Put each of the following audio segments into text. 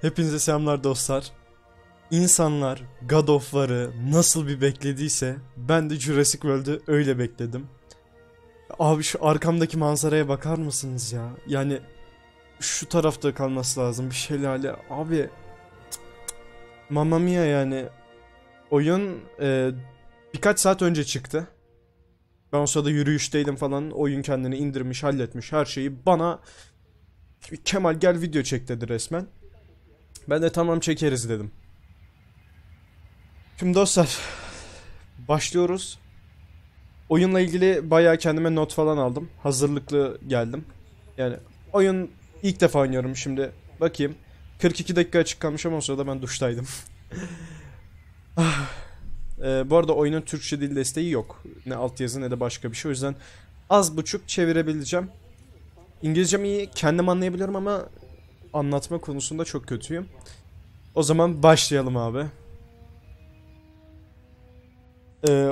Hepinize selamlar dostlar. İnsanlar God of War'ı nasıl bir beklediyse ben de Jurassic World'ü öyle bekledim. Abi şu arkamdaki manzaraya bakar mısınız ya? Yani şu tarafta kalması lazım bir şelale. Abi cık Mamma Mia yani oyun e, birkaç saat önce çıktı. Ben o sırada yürüyüşteydim falan. Oyun kendini indirmiş, halletmiş her şeyi. Bana Kemal gel video çek dedi resmen. Ben de tamam çekeriz dedim. Şimdi dostlar başlıyoruz. Oyunla ilgili bayağı kendime not falan aldım. Hazırlıklı geldim. Yani oyun ilk defa oynuyorum şimdi. Bakayım. 42 dakika açık kalmış ama o sırada ben duştaydım. Ah. ee, bu arada oyunun Türkçe dil desteği yok. Ne altyazı ne de başka bir şey. O yüzden az buçuk çevirebileceğim. İngilizcem iyi. Kendim anlayabiliyorum ama anlatma konusunda çok kötüyüm. O zaman başlayalım abi. Ee,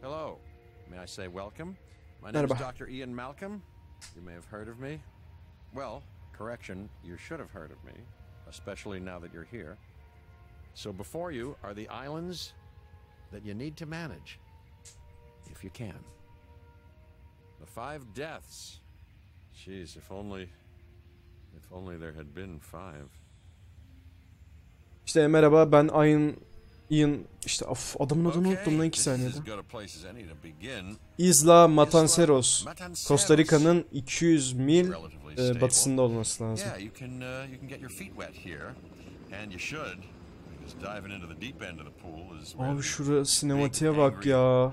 Hello. May I say welcome? My name is Dr. Ian Malcolm. You may have heard of me. Well, correction, you should have heard of me, especially now that you're here. So before you are the islands that you need to manage, if you can. The five deaths. Jeez, if only işte merhaba ben Ayn Ian işte of adamın adını unuttum lan 2 saniyede. Isla Matanceros. Costa Rica'nın 200 mil e, batısında olması lazım. Uh, Abi şura sinematiğe bak ya.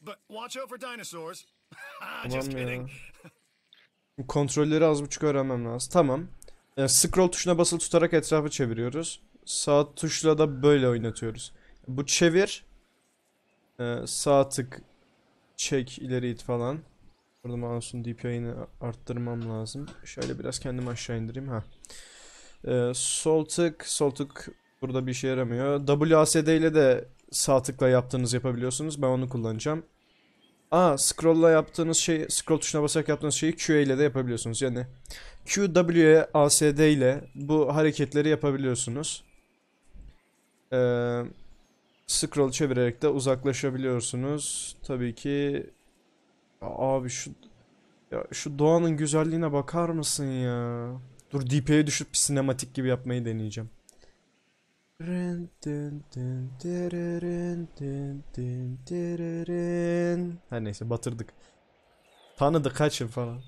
But watch out for dinosaurs. Ah, just kidding. ya. Kontrolleri az buçuk öğrenmem lazım. Tamam. E, scroll tuşuna basılı tutarak etrafı çeviriyoruz. Sağ tuşla da böyle oynatıyoruz. Bu çevir. E, sağ tık. Çek ileri it falan. Burada mouse'un DPI'ni arttırmam lazım. Şöyle biraz kendimi aşağı indireyim. ha. E, sol tık. Sol tık burada bir işe yaramıyor. WASD ile de sağ tıkla yaptığınız yapabiliyorsunuz. Ben onu kullanacağım. Aa scroll'la yaptığınız şey, scroll tuşuna basarak yaptığınız şeyi Q ile de yapabiliyorsunuz. Yani QW'ye ASD ile bu hareketleri yapabiliyorsunuz. Ee, scroll çevirerek de uzaklaşabiliyorsunuz. Tabii ki ya abi şu ya şu doğanın güzelliğine bakar mısın ya? Dur DP'ye düşüp sinematik gibi yapmayı deneyeceğim. Dın dın Her neyse batırdık. Tanıdı kaçın falan.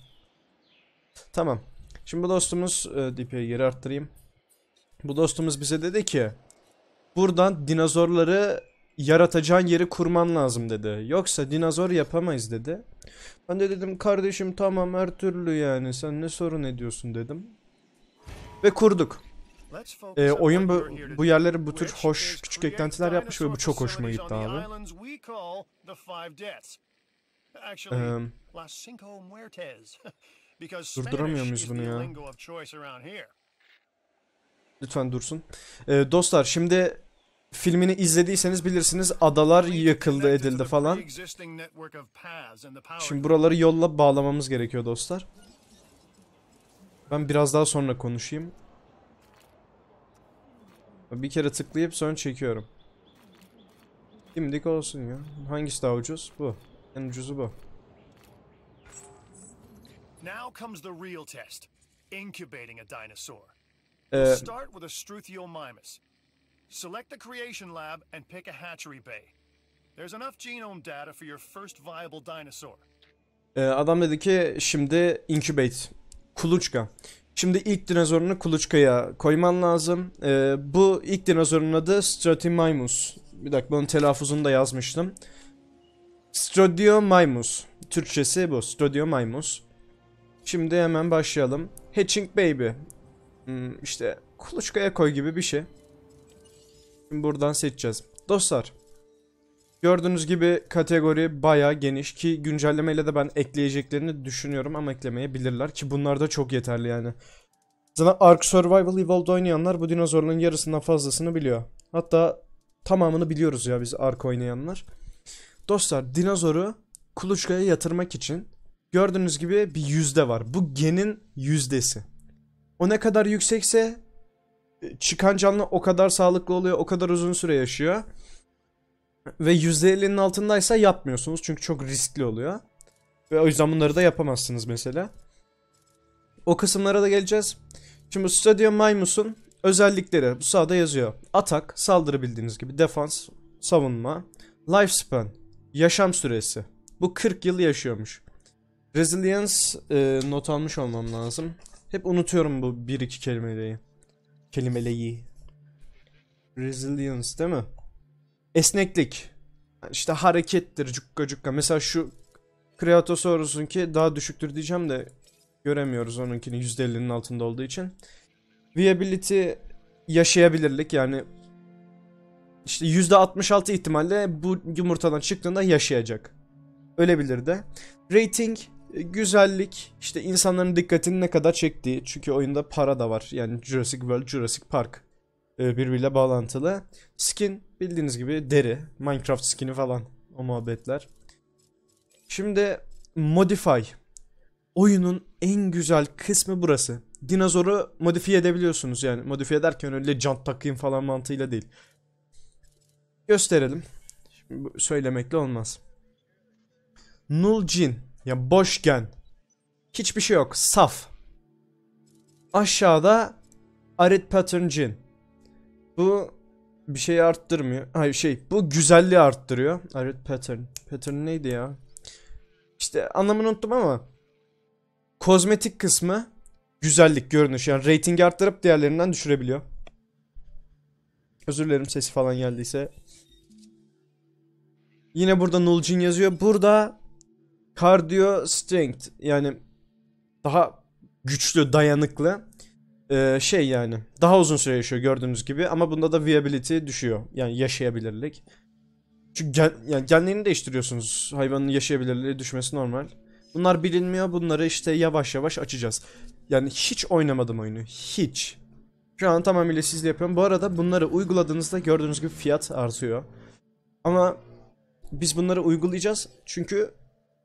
Tamam. Şimdi bu dostumuz e, DP'yi geri arttırayım. Bu dostumuz bize dedi ki buradan dinozorları yaratacağın yeri kurman lazım dedi. Yoksa dinozor yapamayız dedi. Ben de dedim kardeşim tamam her türlü yani sen ne sorun ediyorsun dedim. Ve kurduk. E, oyun bu, bu yerlere bu tür hoş küçük eklentiler yapmış ve bu çok hoşuma gitti abi. Ee, durduramıyor muyuz bunu ya? Lütfen dursun. Ee, dostlar şimdi filmini izlediyseniz bilirsiniz adalar yıkıldı edildi falan. Şimdi buraları yolla bağlamamız gerekiyor dostlar. Ben biraz daha sonra konuşayım. Bir kere tıklayıp sonra çekiyorum. Dimdik olsun ya. Hangisi daha ucuz? Bu. En ucuzu bu. Now comes the real test. Incubating a dinosaur. Ee, Start with a Struthiomimus. Select the creation lab and pick a hatchery bay. There's enough genome data for your first viable dinosaur. Ee, adam dedi ki şimdi incubate kuluçka. Şimdi ilk dinozorunu kuluçkaya koyman lazım. Ee, bu ilk dinozorun adı Stratomimus. Bir dakika bunun telaffuzunu da yazmıştım. Strodiomimus. Türkçesi bu. Strodiomimus. Şimdi hemen başlayalım. Hatching Baby. Hmm, işte kuluçkaya koy gibi bir şey. Şimdi buradan seçeceğiz. Dostlar Gördüğünüz gibi kategori baya geniş ki güncellemeyle de ben ekleyeceklerini düşünüyorum ama eklemeyebilirler ki bunlar da çok yeterli yani. Zaten Ark Survival Evolved oynayanlar bu dinozorların yarısından fazlasını biliyor. Hatta tamamını biliyoruz ya biz Ark oynayanlar. Dostlar dinozoru kuluçkaya yatırmak için gördüğünüz gibi bir yüzde var. Bu genin yüzdesi. O ne kadar yüksekse e, çıkan canlı o kadar sağlıklı oluyor, o kadar uzun süre yaşıyor. Ve %50'nin altındaysa yapmıyorsunuz çünkü çok riskli oluyor. Ve o yüzden bunları da yapamazsınız mesela. O kısımlara da geleceğiz. Şimdi Stadio Maymus'un özellikleri bu sahada yazıyor. Atak, saldırı bildiğiniz gibi. Defans, savunma. Lifespan, yaşam süresi. Bu 40 yıl yaşıyormuş. Resilience e, not almış olmam lazım. Hep unutuyorum bu bir iki kelimeyi. Kelimeleyi. Resilience değil mi? esneklik. işte harekettir cukka cukka. Mesela şu Kratosaurus'un ki daha düşüktür diyeceğim de göremiyoruz onunkini %50'nin altında olduğu için. Viability yaşayabilirlik yani işte %66 ihtimalle bu yumurtadan çıktığında yaşayacak. Ölebilir de. Rating güzellik işte insanların dikkatini ne kadar çektiği çünkü oyunda para da var yani Jurassic World Jurassic Park e, birbiriyle bağlantılı. Skin bildiğiniz gibi deri. Minecraft skini falan o muhabbetler. Şimdi modify. Oyunun en güzel kısmı burası. Dinozoru modifiye edebiliyorsunuz yani. Modifiye ederken öyle can takayım falan mantığıyla değil. Gösterelim. Şimdi söylemekle olmaz. Null gen. Ya boş gen. Hiçbir şey yok. Saf. Aşağıda arid pattern gen. Bu bir şey arttırmıyor. Hayır şey bu güzelliği arttırıyor. Evet pattern. Pattern neydi ya? İşte anlamını unuttum ama kozmetik kısmı güzellik görünüş. Yani rating arttırıp diğerlerinden düşürebiliyor. Özür dilerim sesi falan geldiyse. Yine burada Nulcin yazıyor. Burada cardio strength yani daha güçlü, dayanıklı. Ee, şey yani daha uzun süre yaşıyor gördüğünüz gibi ama bunda da viability düşüyor. Yani yaşayabilirlik. Çünkü gen, yani genlerini değiştiriyorsunuz. Hayvanın yaşayabilirliği düşmesi normal. Bunlar bilinmiyor. Bunları işte yavaş yavaş açacağız. Yani hiç oynamadım oyunu. Hiç. Şu an tamamıyla sizle yapıyorum. Bu arada bunları uyguladığınızda gördüğünüz gibi fiyat artıyor. Ama biz bunları uygulayacağız. Çünkü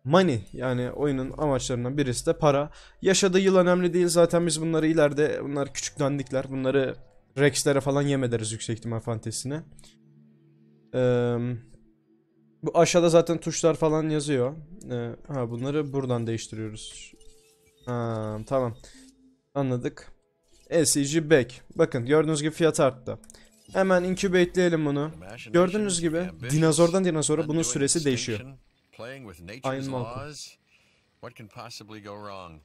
money yani oyunun amaçlarından birisi de para. Yaşadığı yıl önemli değil zaten biz bunları ileride bunlar küçük dandikler bunları Rex'lere falan yem ederiz yüksek ihtimal fantezisine. Ee, bu aşağıda zaten tuşlar falan yazıyor. Ee, ha bunları buradan değiştiriyoruz. Ha, tamam. Anladık. LCG back. Bakın gördüğünüz gibi fiyat arttı. Hemen incubateleyelim bunu. Gördüğünüz gibi dinozordan dinozora bunun süresi değişiyor. Playing with nature's laws? What can possibly go wrong?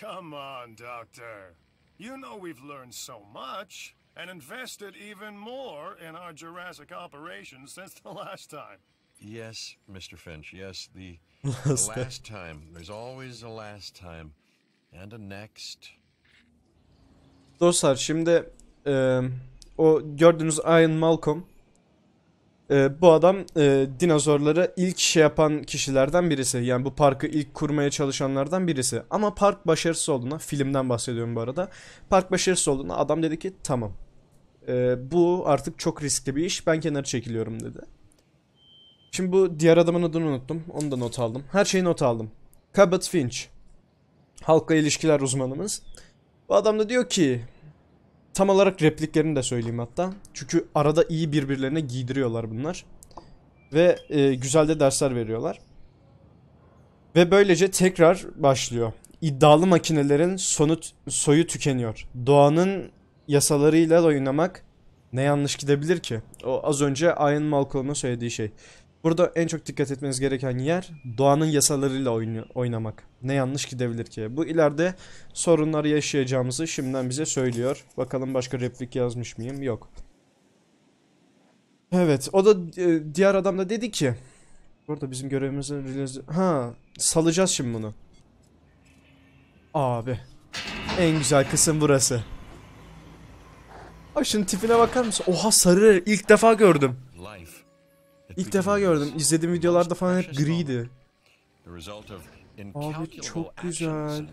Come on, Doctor. You know we've learned so much and invested even more in our Jurassic operations since the last time. Yes, Mr. Finch, yes, the, the last time. There's always a last time and a next. Dostlar şimdi e, o gördüğünüz Ian Malcolm e, bu adam e, dinozorları ilk şey yapan kişilerden birisi. Yani bu parkı ilk kurmaya çalışanlardan birisi. Ama park başarısız olduğuna, filmden bahsediyorum bu arada. Park başarısız olduğuna adam dedi ki tamam. E, bu artık çok riskli bir iş. Ben kenara çekiliyorum dedi. Şimdi bu diğer adamın adını unuttum. Onu da not aldım. Her şeyi not aldım. Cabot Finch. Halkla ilişkiler uzmanımız. Bu adam da diyor ki tam olarak repliklerini de söyleyeyim hatta. Çünkü arada iyi birbirlerine giydiriyorlar bunlar. Ve e, güzel de dersler veriyorlar. Ve böylece tekrar başlıyor. İddialı makinelerin sonu, soyu tükeniyor. Doğanın yasalarıyla oynamak ne yanlış gidebilir ki? O az önce Ian Malcolm'un söylediği şey. Burada en çok dikkat etmeniz gereken yer doğanın yasalarıyla oynamak. Ne yanlış gidebilir ki? Bu ileride sorunlar yaşayacağımızı şimdiden bize söylüyor. Bakalım başka replik yazmış mıyım? Yok. Evet o da e, diğer adam da dedi ki. Burada bizim görevimizin Ha salacağız şimdi bunu. Abi. En güzel kısım burası. Ay şimdi tipine bakar mısın? Oha sarı ilk defa gördüm. Life İlk defa gördüm. İzlediğim videolarda falan hep griydi. Abi çok güzel.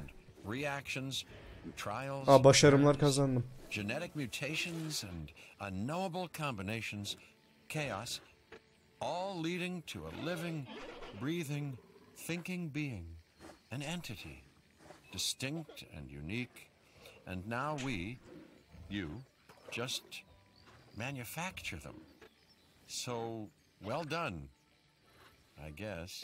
Aa başarımlar kazandım. Genetic mutations and unknowable combinations, chaos, all leading to a living, breathing, thinking being, an entity, distinct and unique, and now we, you, just manufacture them. So Well done, I guess.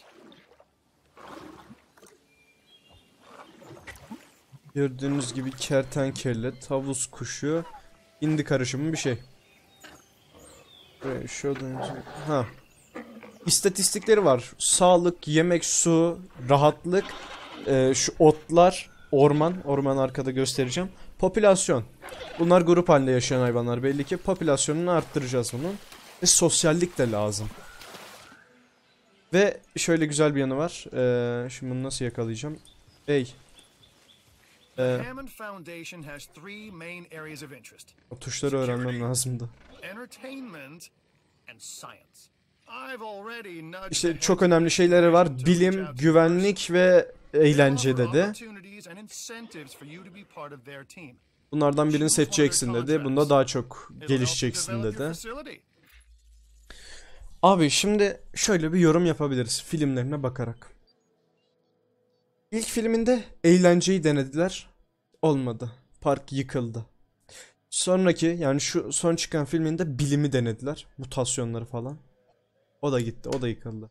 Gördüğünüz gibi kertenkelle, tavus kuşu, indi karışımı bir şey. şuradan... Ha. İstatistikleri var. Sağlık, yemek, su, rahatlık, e, şu otlar, orman, orman arkada göstereceğim. Popülasyon. Bunlar grup halinde yaşayan hayvanlar belli ki. Popülasyonunu arttıracağız bunun. Ve sosyallik de lazım. Ve şöyle güzel bir yanı var. Ee, şimdi bunu nasıl yakalayacağım? Hey. Ee, o tuşları öğrenmem lazımdı. İşte çok önemli şeyleri var. Bilim, güvenlik ve eğlence dedi. Bunlardan birini seçeceksin dedi. Bunda daha çok gelişeceksin dedi. Abi şimdi şöyle bir yorum yapabiliriz filmlerine bakarak. İlk filminde eğlenceyi denediler. Olmadı. Park yıkıldı. Sonraki yani şu son çıkan filminde bilimi denediler. Mutasyonları falan. O da gitti. O da yıkıldı.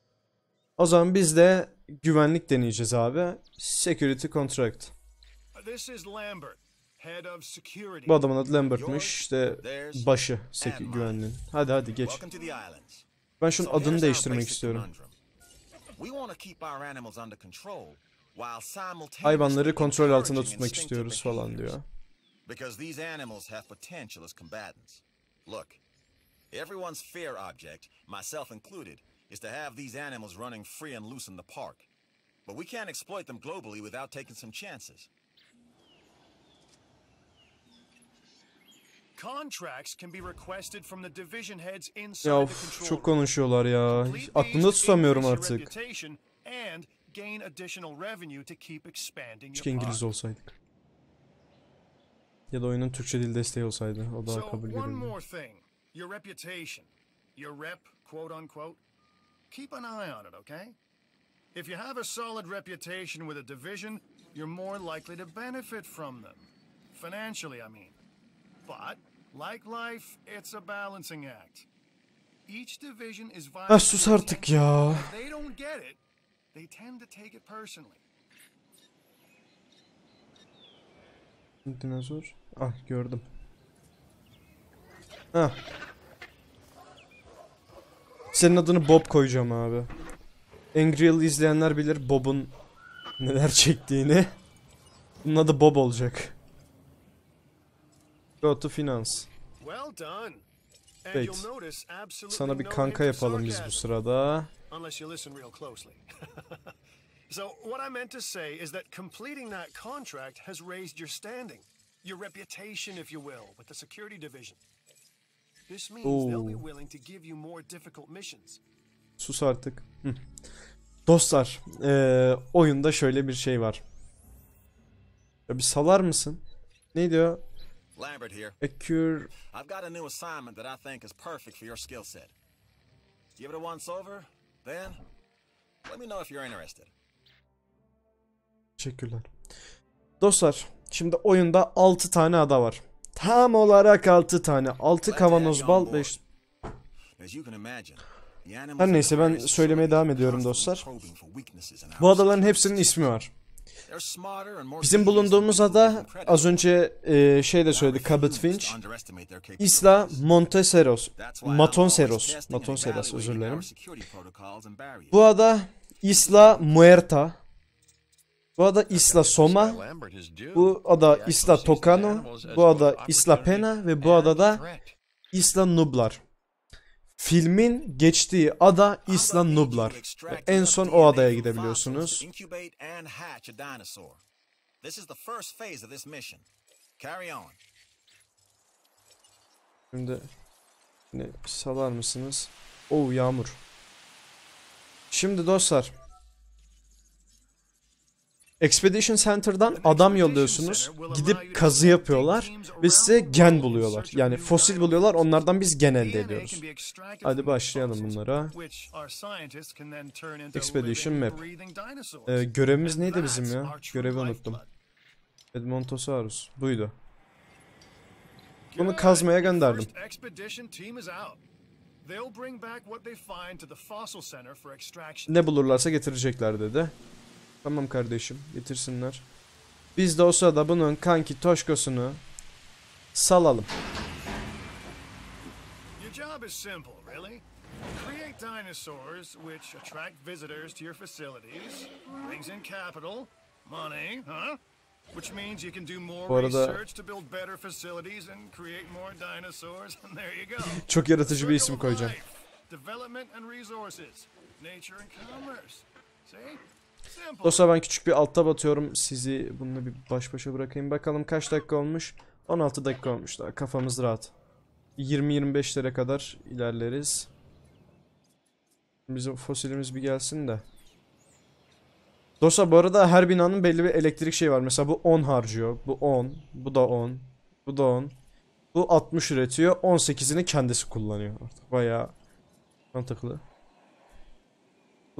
O zaman biz de güvenlik deneyeceğiz abi. Security Contract. Bu adamın adı Lambert'miş. İşte başı güvenliğin. Hadi hadi geç. Ben şunun adını değiştirmek istiyorum. Hayvanları kontrol altında tutmak istiyoruz falan diyor. Because these animals have potential as combatants. Look, everyone's fear object, myself included, is to have these animals running free and loose in the park. But we can't exploit them globally without taking some chances. Contracts can be requested from the division heads inside Ya of, çok konuşuyorlar ya. Hiç tutamıyorum artık. And gain additional revenue to keep expanding Keşke İngiliz olsaydık. Ya da oyunun Türkçe dil desteği olsaydı. O daha kabul so, kabul thing. Your reputation. Your rep, quote unquote. Keep an eye on it, okay? If you have a solid reputation with a division, you're more likely to benefit from them. Financially, I mean. But Like life, it's a balancing act. Each division is ah, violent. sus artık ya. They don't get it. They tend to take it personally. Dinozor. Ah gördüm. Ah. Senin adını Bob koyacağım abi. Angry Hill izleyenler bilir Bob'un neler çektiğini. Bunun adı Bob olacak. Go to finance. Peki. Sana bir kanka yapalım biz bu sırada. So what I meant to say is that completing that contract has raised your standing, your reputation, if you will, with the security division. This means they'll be willing to give you more difficult missions. Sus artık. Dostlar, ee, oyunda şöyle bir şey var. Ya bir salar mısın? Ne diyor? Lambert here. Ekür. I've got a new assignment that I think is perfect for your skill set. Give it a once over, then let me know if you're interested. Teşekkürler. Dostlar, şimdi oyunda 6 tane ada var. Tam olarak 6 tane. 6 kavanoz bal 5. Her neyse ben söylemeye devam ediyorum dostlar. Bu adaların hepsinin ismi var. Bizim bulunduğumuz ada az önce e, şey de söyledi Cabot Finch. Isla Monteseros. Matonseros. Matonseros özür dilerim. Bu ada Isla Muerta. Bu ada Isla Soma. Bu ada Isla Tocano. Bu ada Isla Pena ve bu adada Isla Nublar. Filmin geçtiği ada Isla Nublar. En son o adaya gidebiliyorsunuz. Şimdi ne salar mısınız? Oh yağmur. Şimdi dostlar Expedition Center'dan adam yolluyorsunuz. Gidip kazı yapıyorlar ve size gen buluyorlar. Yani fosil buluyorlar. Onlardan biz gen elde ediyoruz. Hadi başlayalım bunlara. Expedition Map. Ee, görevimiz neydi bizim ya? Görevi unuttum. Edmontosaurus. Buydu. Bunu kazmaya gönderdim. Ne bulurlarsa getirecekler dedi. Tamam kardeşim bitirsinler. Biz de o sırada bunun kanki Toşkos'unu salalım. Your job is simple, really. Create dinosaurs which attract visitors to your facilities, brings in capital, money, huh? Which means you can do more research to build better facilities and create more dinosaurs and there you go. Çok yaratıcı bir isim koyacağım. Development and resources, nature and commerce. See? Dostlar ben küçük bir altta batıyorum. Sizi bununla bir baş başa bırakayım. Bakalım kaç dakika olmuş? 16 dakika olmuş daha. Kafamız rahat. 20-25'lere 25 kadar ilerleriz. Bizim fosilimiz bir gelsin de. Dostlar bu arada her binanın belli bir elektrik şeyi var. Mesela bu 10 harcıyor. Bu 10. Bu da 10. Bu da 10. Bu 60 üretiyor. 18'ini kendisi kullanıyor. Artık bayağı mantıklı.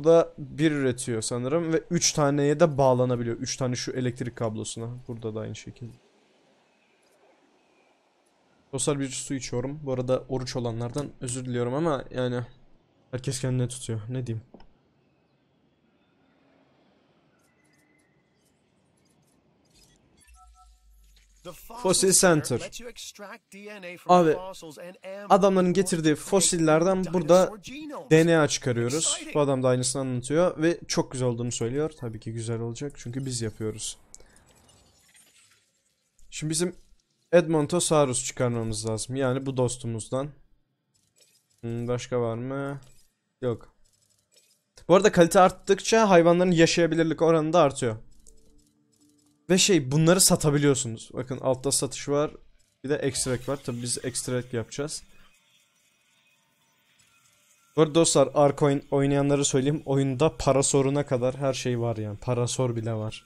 Bu da bir üretiyor sanırım ve 3 taneye de bağlanabiliyor. 3 tane şu elektrik kablosuna. Burada da aynı şekilde. Sosyal bir su içiyorum. Bu arada oruç olanlardan özür diliyorum ama yani herkes kendine tutuyor. Ne diyeyim? Fossil Center. Abi adamların getirdiği fosillerden burada DNA çıkarıyoruz. Bu adam da aynısını anlatıyor ve çok güzel olduğunu söylüyor. Tabii ki güzel olacak çünkü biz yapıyoruz. Şimdi bizim Edmontosaurus çıkarmamız lazım. Yani bu dostumuzdan. Hmm, başka var mı? Yok. Bu arada kalite arttıkça hayvanların yaşayabilirlik oranı da artıyor. Ve şey bunları satabiliyorsunuz. Bakın altta satış var. Bir de extract var. Tabi biz extract yapacağız. Bu dostlar Ark oyun, oynayanları söyleyeyim. Oyunda para soruna kadar her şey var yani. Para sor bile var.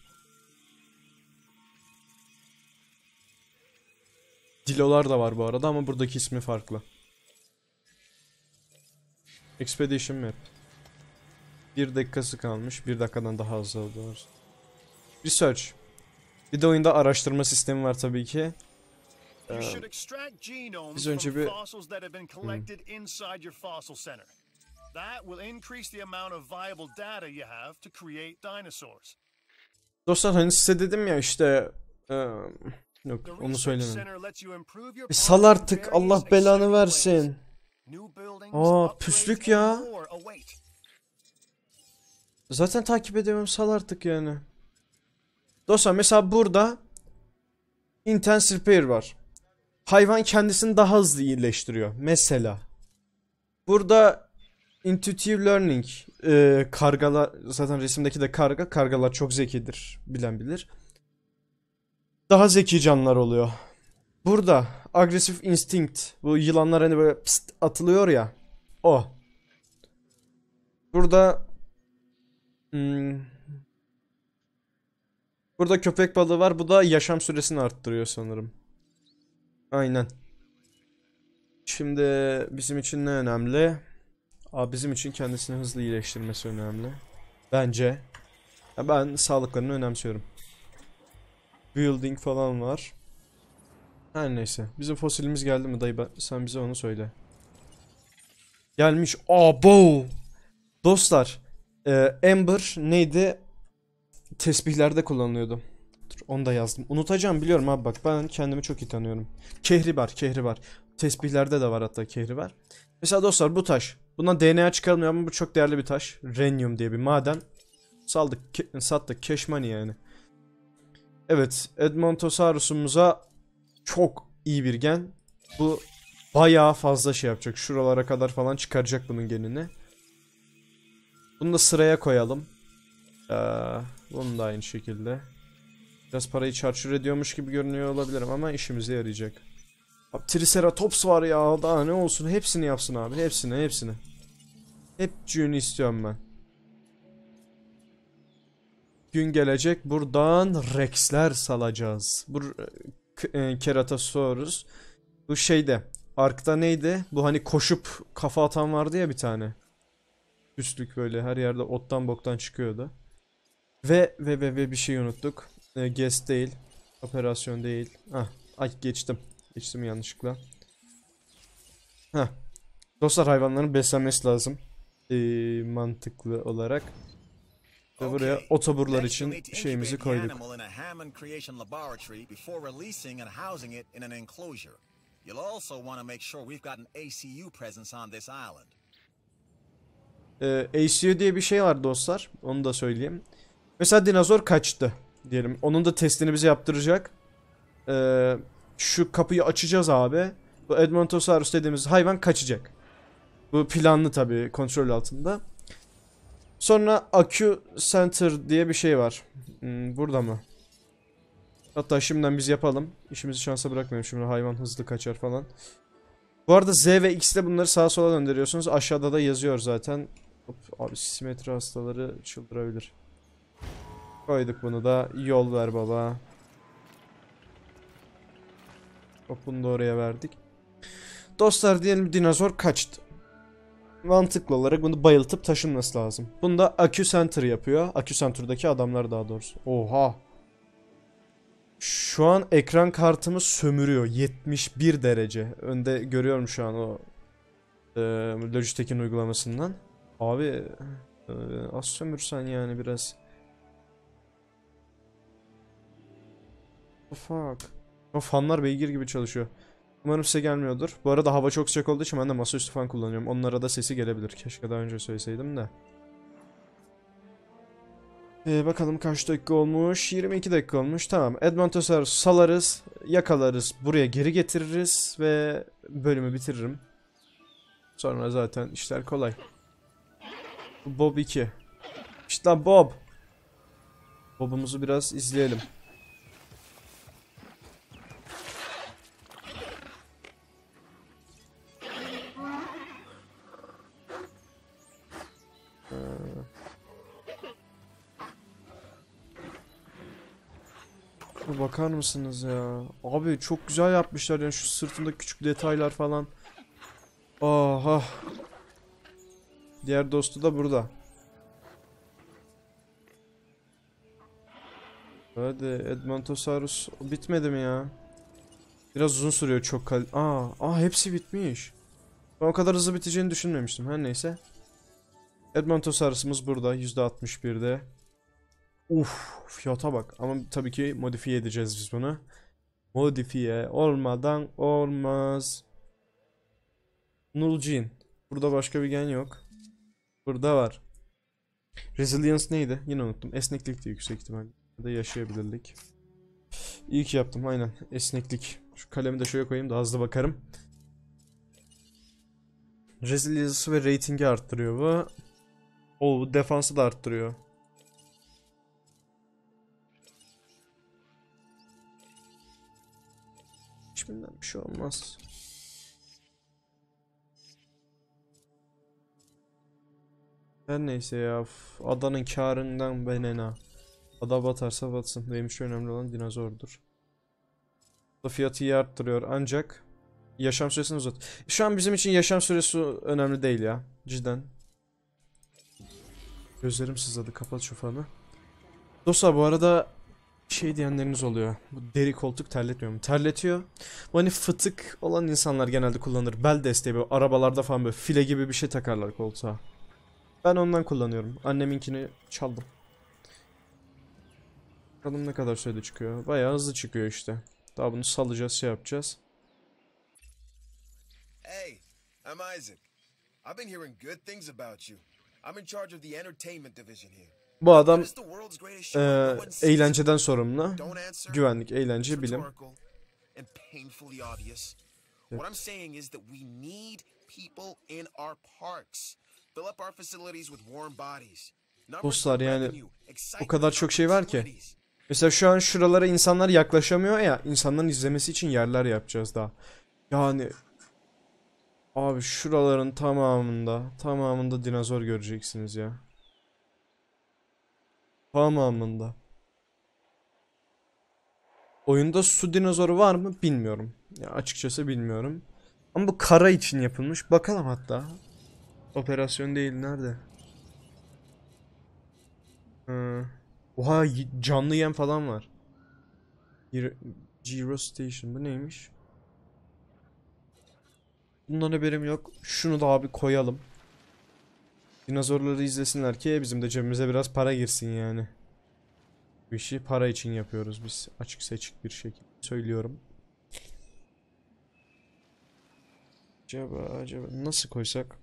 Dilolar da var bu arada ama buradaki ismi farklı. Expedition Map. Bir dakikası kalmış. Bir dakikadan daha az oldu doğrusu. Research. Bir de oyunda araştırma sistemi var tabii ki. Ee, biz önce bir... Hmm. That will increase the amount of viable data you have to create dinosaurs. Dostlar hani size dedim ya işte e, yok onu söylemem. E, sal artık Allah belanı versin. Aa püslük ya. Zaten takip ediyorum sal artık yani. Dostlar mesela burada intense repair var. Hayvan kendisini daha hızlı iyileştiriyor. Mesela burada intuitive learning e, kargalar zaten resimdeki de karga kargalar çok zekidir bilen bilir. Daha zeki canlılar oluyor. Burada agresif instinct bu yılanlar hani böyle pst atılıyor ya o. Burada hmm, Burada köpek balığı var. Bu da yaşam süresini arttırıyor sanırım. Aynen. Şimdi bizim için ne önemli? Aa, bizim için kendisini hızlı iyileştirmesi önemli. Bence. Ya ben sağlıklarını önemsiyorum. Building falan var. Her neyse. Bizim fosilimiz geldi mi dayı? sen bize onu söyle. Gelmiş. Abo! Dostlar. E, Amber neydi? tesbihlerde kullanılıyordu. Dur, onu da yazdım. Unutacağım biliyorum abi bak ben kendimi çok iyi tanıyorum. Kehribar, kehribar. Tesbihlerde de var hatta kehribar. Mesela dostlar bu taş. Buna DNA çıkarılmıyor ama bu çok değerli bir taş. Renium diye bir maden. Saldık, ke sattık. Keşmani yani. Evet. Edmontosaurus'umuza çok iyi bir gen. Bu bayağı fazla şey yapacak. Şuralara kadar falan çıkaracak bunun genini. Bunu da sıraya koyalım. Ee, bunu da aynı şekilde. Biraz parayı çarçur ediyormuş gibi görünüyor olabilirim ama işimize yarayacak. Abi Triceratops var ya daha ne olsun hepsini yapsın abi hepsini hepsini. Hep June'u istiyorum ben. Gün gelecek buradan Rex'ler salacağız. Bu e, e Keratosaurus. Bu şeyde Ark'ta neydi? Bu hani koşup kafa atan vardı ya bir tane. Üstlük böyle her yerde ottan boktan çıkıyordu. Ve ve ve ve bir şey unuttuk. E, guest değil. Operasyon değil. Ah, ay geçtim. Geçtim yanlışlıkla. Heh. Dostlar hayvanların beslenmesi lazım. E, mantıklı olarak. Ve buraya otoburlar için şeyimizi koyduk. You'll also want to make sure we've got an ACU presence on this island. Ee, ACU diye bir şey var dostlar. Onu da söyleyeyim. Mesela dinozor kaçtı diyelim. Onun da testini bize yaptıracak. Ee, şu kapıyı açacağız abi. Bu Edmontosaurus dediğimiz hayvan kaçacak. Bu planlı tabii kontrol altında. Sonra Akü Center diye bir şey var. Hmm, burada mı? Hatta şimdiden biz yapalım. İşimizi şansa bırakmayalım şimdi hayvan hızlı kaçar falan. Bu arada Z ve X ile bunları sağa sola döndürüyorsunuz. Aşağıda da yazıyor zaten. Hop, abi simetri hastaları çıldırabilir. Koyduk bunu da. Yol ver baba. Hop bunu da oraya verdik. Dostlar diyelim dinozor kaçtı. Mantıklı olarak bunu bayıltıp taşınması lazım. Bunu da Akü Center yapıyor. Akü Center'daki adamlar daha doğrusu. Oha. Şu an ekran kartımı sömürüyor. 71 derece. Önde görüyorum şu an o e, Logitech'in uygulamasından. Abi e, az sömürsen yani biraz. fuck? O fanlar beygir gibi çalışıyor. Umarım size gelmiyordur. Bu arada hava çok sıcak olduğu için ben de masaüstü fan kullanıyorum. Onlara da sesi gelebilir. Keşke daha önce söyleseydim de. Ee, bakalım kaç dakika olmuş? 22 dakika olmuş. Tamam. Edmontosar salarız, yakalarız, buraya geri getiririz ve bölümü bitiririm. Sonra zaten işler kolay. Bob 2. İşte Bob. Bob'umuzu biraz izleyelim. bakar mısınız ya? Abi çok güzel yapmışlar yani şu sırtında küçük detaylar falan. Aha. Ah. Diğer dostu da burada. Hadi Edmontosaurus bitmedi mi ya? Biraz uzun sürüyor çok kal. Aa, ah, aa ah, hepsi bitmiş. Ben o kadar hızlı biteceğini düşünmemiştim. Her neyse. Edmontosaurus'umuz burada %61'de. Uf fiyata bak. Ama tabii ki modifiye edeceğiz biz bunu. Modifiye olmadan olmaz. Nulcin. Burada başka bir gen yok. Burada var. Resilience neydi? Yine unuttum. Esneklik de yüksek ihtimalle. Ya yaşayabilirlik. İyi ki yaptım aynen. Esneklik. Şu kalemi de şöyle koyayım da hızlı bakarım. Resilience'ı ve rating'i arttırıyor bu. O defansı da arttırıyor. günden bir şey olmaz. Her neyse ya. Adanın karından benena. Ada batarsa batsın. Benim için önemli olan dinozordur. Da fiyatı iyi arttırıyor ancak yaşam süresini uzat. Şu an bizim için yaşam süresi önemli değil ya. Cidden. Gözlerim sızladı. Kapat şu fanı. Dosa bu arada şey diyenleriniz oluyor. Bu deri koltuk terletmiyor mu? Terletiyor. Bu hani fıtık olan insanlar genelde kullanır. Bel desteği böyle arabalarda falan böyle file gibi bir şey takarlar koltuğa. Ben ondan kullanıyorum. Anneminkini çaldım. Bakalım ne kadar sürede çıkıyor. Bayağı hızlı çıkıyor işte. Daha bunu salacağız, şey yapacağız. Hey, I'm Isaac. I've been hearing good things about you. I'm in charge of the entertainment division here. Bu adam e, eğlenceden sorumlu. Güvenlik, eğlence, bilim. What Dostlar yani o kadar çok şey var ki. Mesela şu an şuralara insanlar yaklaşamıyor ya. İnsanların izlemesi için yerler yapacağız daha. Yani abi şuraların tamamında tamamında dinozor göreceksiniz ya. Tamamında. Oyunda su dinozoru var mı bilmiyorum. Ya açıkçası bilmiyorum. Ama bu kara için yapılmış. Bakalım hatta. Operasyon değil nerede? Ee, oha canlı yem falan var. Giro Station bu neymiş? Bundan haberim yok. Şunu da abi koyalım. Dinozorları izlesinler ki bizim de cebimize biraz para girsin yani. Bu işi para için yapıyoruz biz. Açık seçik bir şekilde söylüyorum. Acaba acaba nasıl koysak?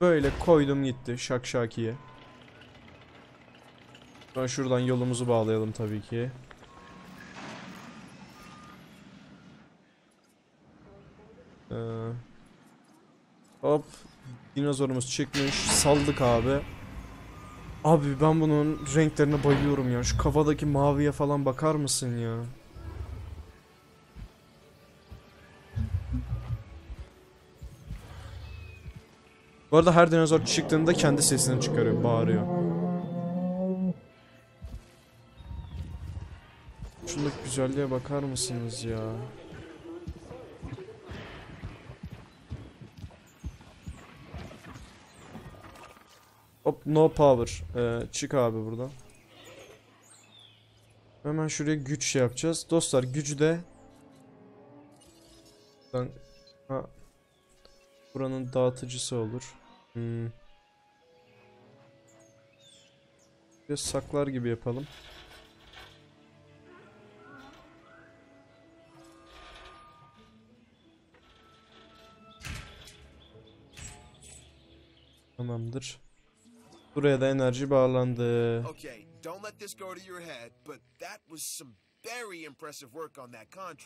Böyle koydum gitti şakşakiye. Ben şuradan yolumuzu bağlayalım tabii ki. Ee, hop Dinozorumuz çıkmış. Saldık abi. Abi ben bunun renklerine bayıyorum ya. Şu kafadaki maviye falan bakar mısın ya? Bu arada her dinozor çıktığında kendi sesini çıkarıyor, bağırıyor. Şundaki güzelliğe bakar mısınız ya? No power. Ee, çık abi buradan. Hemen şuraya güç şey yapacağız. Dostlar gücü de ben ha, buranın dağıtıcısı olur. Hmm. Biraz saklar gibi yapalım. Tamamdır. Buraya da enerji bağlandı.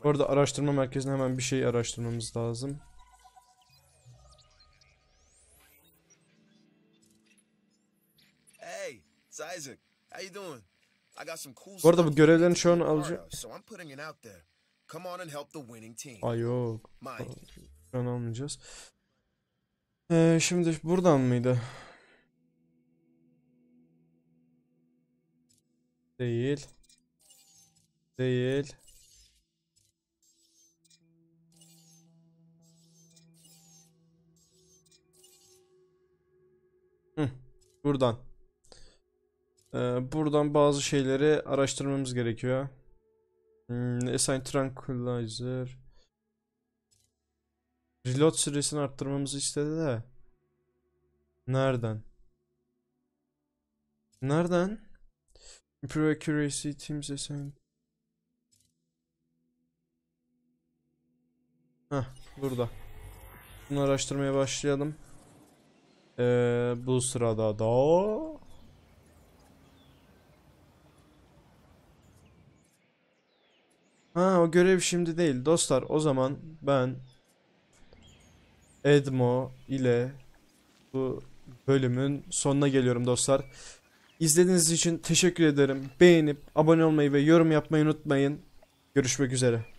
Orada araştırma merkezine hemen bir şey araştırmamız lazım. Hey, it's Isaac. How you doing? Bu arada bu görevlerin çoğunu alacağım. Ay yok. Şu an almayacağız. Ee, şimdi buradan mıydı? Değil. Değil. Hı, buradan. Ee, buradan bazı şeyleri araştırmamız gerekiyor. Hmm, assign Tranquilizer. Reload süresini arttırmamızı istedi de. Nereden? Nereden? Improve accuracy, teams assign. Heh, burada. Bunu araştırmaya başlayalım. Ee, bu sırada da Ha o görev şimdi değil. Dostlar o zaman ben Edmo ile bu bölümün sonuna geliyorum dostlar. İzlediğiniz için teşekkür ederim. Beğenip abone olmayı ve yorum yapmayı unutmayın. Görüşmek üzere.